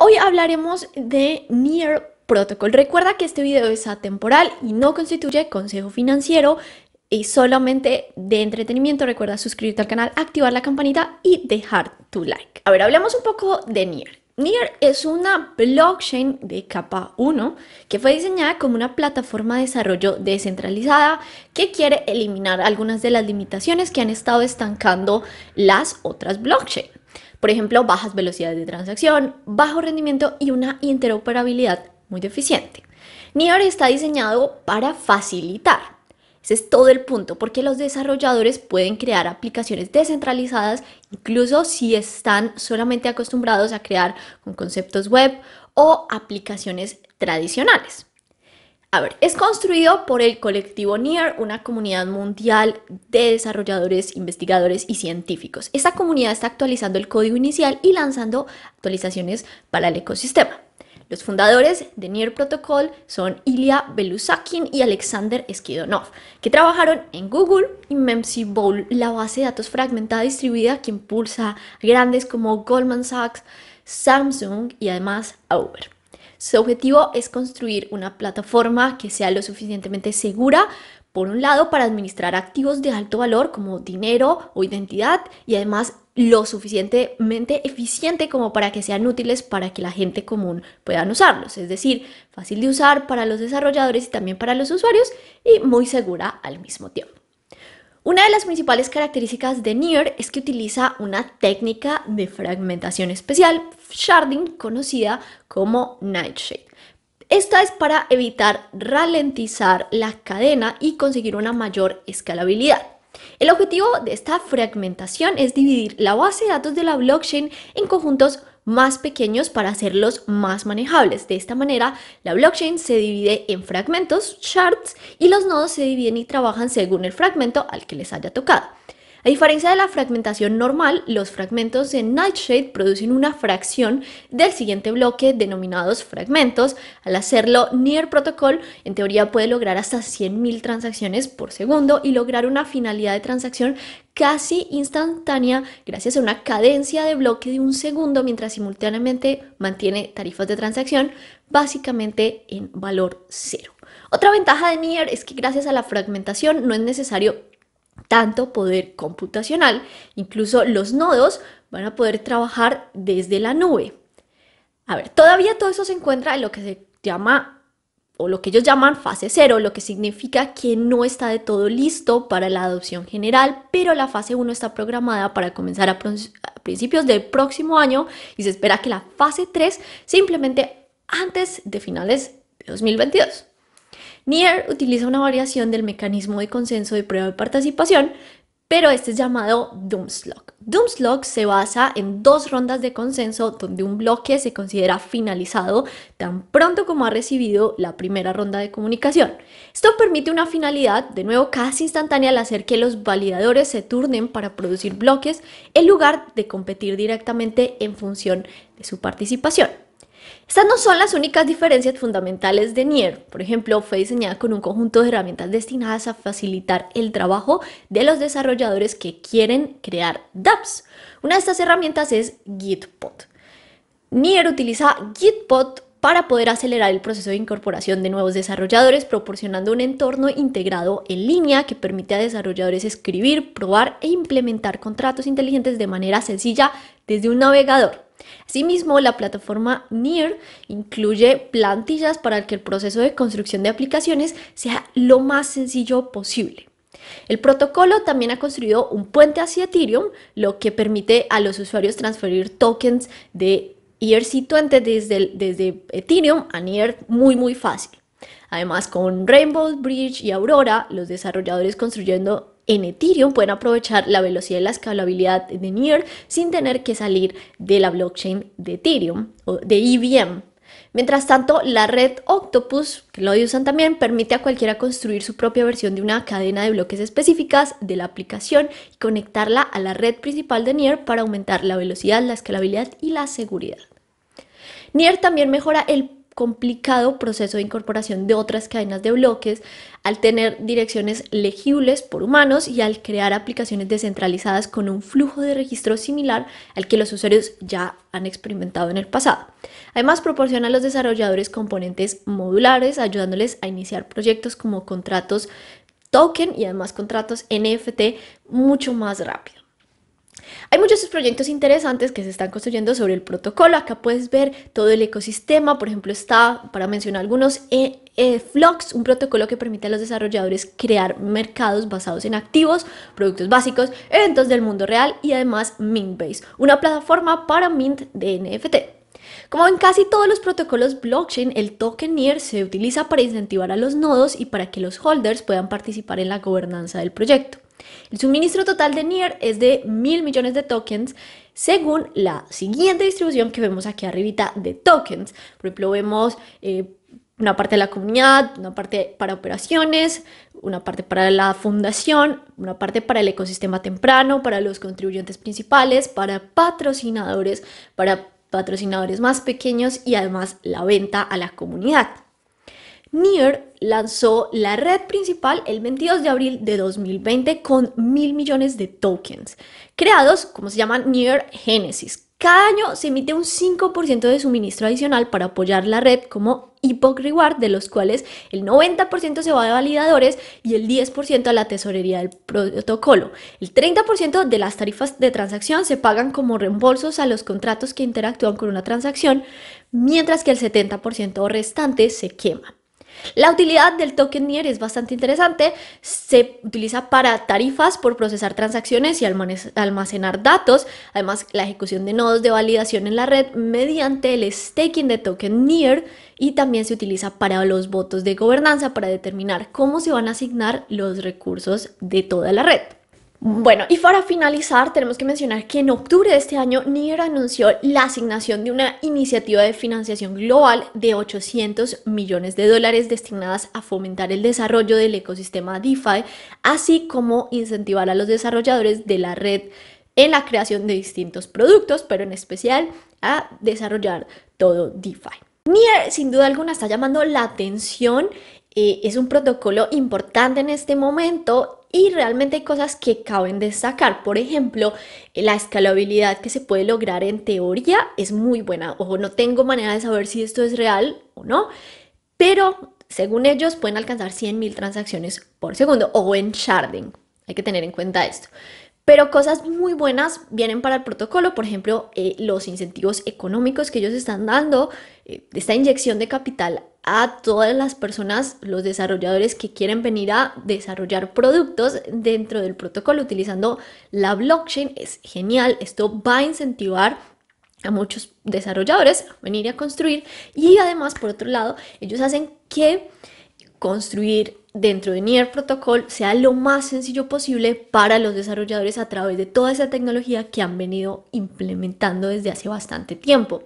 Hoy hablaremos de Near Protocol. Recuerda que este video es atemporal y no constituye consejo financiero y solamente de entretenimiento. Recuerda suscribirte al canal, activar la campanita y dejar tu like. A ver, hablemos un poco de Near. Near es una blockchain de capa 1 que fue diseñada como una plataforma de desarrollo descentralizada que quiere eliminar algunas de las limitaciones que han estado estancando las otras blockchains. Por ejemplo, bajas velocidades de transacción, bajo rendimiento y una interoperabilidad muy deficiente. Niar está diseñado para facilitar. Ese es todo el punto, porque los desarrolladores pueden crear aplicaciones descentralizadas, incluso si están solamente acostumbrados a crear con conceptos web o aplicaciones tradicionales. A ver, es construido por el colectivo NIR, una comunidad mundial de desarrolladores, investigadores y científicos. Esta comunidad está actualizando el código inicial y lanzando actualizaciones para el ecosistema. Los fundadores de NIR Protocol son Ilya Belusakin y Alexander Skidonov, que trabajaron en Google y Memsi Bowl, la base de datos fragmentada distribuida que impulsa grandes como Goldman Sachs, Samsung y además Uber. Su objetivo es construir una plataforma que sea lo suficientemente segura, por un lado, para administrar activos de alto valor como dinero o identidad y además lo suficientemente eficiente como para que sean útiles para que la gente común puedan usarlos, es decir, fácil de usar para los desarrolladores y también para los usuarios y muy segura al mismo tiempo. Una de las principales características de Near es que utiliza una técnica de fragmentación especial, sharding, conocida como Nightshade. Esta es para evitar ralentizar la cadena y conseguir una mayor escalabilidad. El objetivo de esta fragmentación es dividir la base de datos de la blockchain en conjuntos más pequeños para hacerlos más manejables. De esta manera, la blockchain se divide en fragmentos, shards, y los nodos se dividen y trabajan según el fragmento al que les haya tocado. A diferencia de la fragmentación normal, los fragmentos de Nightshade producen una fracción del siguiente bloque denominados fragmentos. Al hacerlo, Near Protocol en teoría puede lograr hasta 100.000 transacciones por segundo y lograr una finalidad de transacción casi instantánea gracias a una cadencia de bloque de un segundo mientras simultáneamente mantiene tarifas de transacción básicamente en valor cero. Otra ventaja de Near es que gracias a la fragmentación no es necesario tanto poder computacional, incluso los nodos van a poder trabajar desde la nube. A ver, todavía todo eso se encuentra en lo que se llama o lo que ellos llaman fase cero, lo que significa que no está de todo listo para la adopción general, pero la fase 1 está programada para comenzar a, a principios del próximo año y se espera que la fase 3 simplemente antes de finales de 2022. Nier utiliza una variación del mecanismo de consenso de prueba de participación, pero este es llamado Doomslock. Doomslock se basa en dos rondas de consenso donde un bloque se considera finalizado tan pronto como ha recibido la primera ronda de comunicación. Esto permite una finalidad, de nuevo casi instantánea, al hacer que los validadores se turnen para producir bloques en lugar de competir directamente en función de su participación. Estas no son las únicas diferencias fundamentales de Nier. Por ejemplo, fue diseñada con un conjunto de herramientas destinadas a facilitar el trabajo de los desarrolladores que quieren crear dApps. Una de estas herramientas es Gitpod. Nier utiliza Gitpod para poder acelerar el proceso de incorporación de nuevos desarrolladores, proporcionando un entorno integrado en línea que permite a desarrolladores escribir, probar e implementar contratos inteligentes de manera sencilla desde un navegador. Asimismo, la plataforma NIR incluye plantillas para que el proceso de construcción de aplicaciones sea lo más sencillo posible. El protocolo también ha construido un puente hacia Ethereum, lo que permite a los usuarios transferir tokens de ERC20 desde, Ethereum a NIR muy muy fácil. Además, con Rainbow, Bridge y Aurora, los desarrolladores construyendo en Ethereum pueden aprovechar la velocidad y la escalabilidad de Near sin tener que salir de la blockchain de Ethereum o de IBM. E Mientras tanto, la red Octopus, que lo usan también, permite a cualquiera construir su propia versión de una cadena de bloques específicas de la aplicación y conectarla a la red principal de Near para aumentar la velocidad, la escalabilidad y la seguridad. Near también mejora el complicado proceso de incorporación de otras cadenas de bloques, al tener direcciones legibles por humanos y al crear aplicaciones descentralizadas con un flujo de registro similar al que los usuarios ya han experimentado en el pasado. Además, proporciona a los desarrolladores componentes modulares, ayudándoles a iniciar proyectos como contratos token y además contratos NFT mucho más rápido. Hay muchos proyectos interesantes que se están construyendo sobre el protocolo. Acá puedes ver todo el ecosistema. Por ejemplo, está, para mencionar algunos, e un protocolo que permite a los desarrolladores crear mercados basados en activos, productos básicos, eventos del mundo real y además Mintbase, una plataforma para mint de NFT. Como en casi todos los protocolos blockchain, el token near se utiliza para incentivar a los nodos y para que los holders puedan participar en la gobernanza del proyecto. El suministro total de NIR es de mil millones de tokens según la siguiente distribución que vemos aquí arribita de tokens. Por ejemplo, vemos eh, una parte de la comunidad, una parte para operaciones, una parte para la fundación, una parte para el ecosistema temprano, para los contribuyentes principales, para patrocinadores, para patrocinadores más pequeños y además la venta a la comunidad. Near lanzó la red principal el 22 de abril de 2020 con mil millones de tokens, creados como se llaman Near Genesis. Cada año se emite un 5% de suministro adicional para apoyar la red como Epoch Reward, de los cuales el 90% se va a validadores y el 10% a la tesorería del protocolo. El 30% de las tarifas de transacción se pagan como reembolsos a los contratos que interactúan con una transacción, mientras que el 70% restante se quema. La utilidad del token NIR es bastante interesante. Se utiliza para tarifas por procesar transacciones y almacenar datos. Además, la ejecución de nodos de validación en la red mediante el staking de token NIR y también se utiliza para los votos de gobernanza para determinar cómo se van a asignar los recursos de toda la red. Bueno, y para finalizar, tenemos que mencionar que en octubre de este año, Nier anunció la asignación de una iniciativa de financiación global de 800 millones de dólares destinadas a fomentar el desarrollo del ecosistema DeFi, así como incentivar a los desarrolladores de la red en la creación de distintos productos, pero en especial a desarrollar todo DeFi. Nier sin duda alguna está llamando la atención eh, es un protocolo importante en este momento y realmente hay cosas que caben destacar. Por ejemplo, eh, la escalabilidad que se puede lograr en teoría es muy buena. Ojo, no tengo manera de saber si esto es real o no, pero según ellos pueden alcanzar 100.000 transacciones por segundo o en sharding. Hay que tener en cuenta esto. Pero cosas muy buenas vienen para el protocolo, por ejemplo, eh, los incentivos económicos que ellos están dando, de esta inyección de capital a todas las personas, los desarrolladores que quieren venir a desarrollar productos dentro del protocolo utilizando la blockchain. Es genial, esto va a incentivar a muchos desarrolladores a venir a construir y además, por otro lado, ellos hacen que construir dentro de Near Protocol sea lo más sencillo posible para los desarrolladores a través de toda esa tecnología que han venido implementando desde hace bastante tiempo.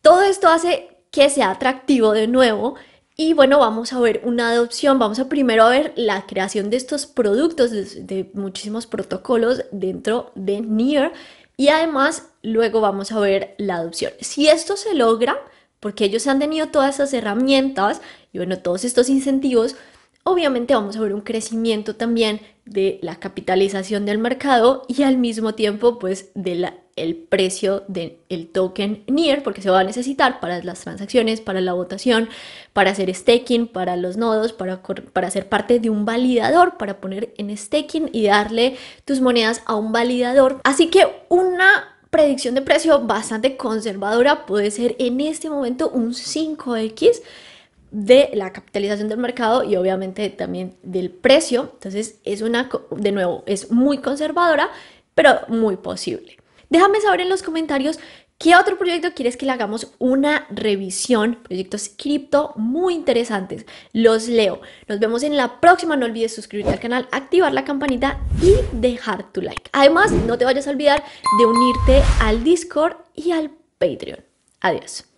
Todo esto hace que sea atractivo de nuevo. Y bueno, vamos a ver una adopción, vamos a primero a ver la creación de estos productos, de, muchísimos protocolos dentro de NIR y además luego vamos a ver la adopción. Si esto se logra, porque ellos han tenido todas esas herramientas y bueno, todos estos incentivos, obviamente vamos a ver un crecimiento también de la capitalización del mercado y al mismo tiempo pues de la el precio del el token NIR, porque se va a necesitar para las transacciones, para la votación, para hacer staking, para los nodos, para, para ser parte de un validador, para poner en staking y darle tus monedas a un validador. Así que una predicción de precio bastante conservadora puede ser en este momento un 5X de la capitalización del mercado y obviamente también del precio. Entonces es una, de nuevo, es muy conservadora, pero muy posible. Déjame saber en los comentarios qué otro proyecto quieres que le hagamos una revisión. Proyectos cripto muy interesantes. Los leo. Nos vemos en la próxima. No olvides suscribirte al canal, activar la campanita y dejar tu like. Además, no te vayas a olvidar de unirte al Discord y al Patreon. Adiós.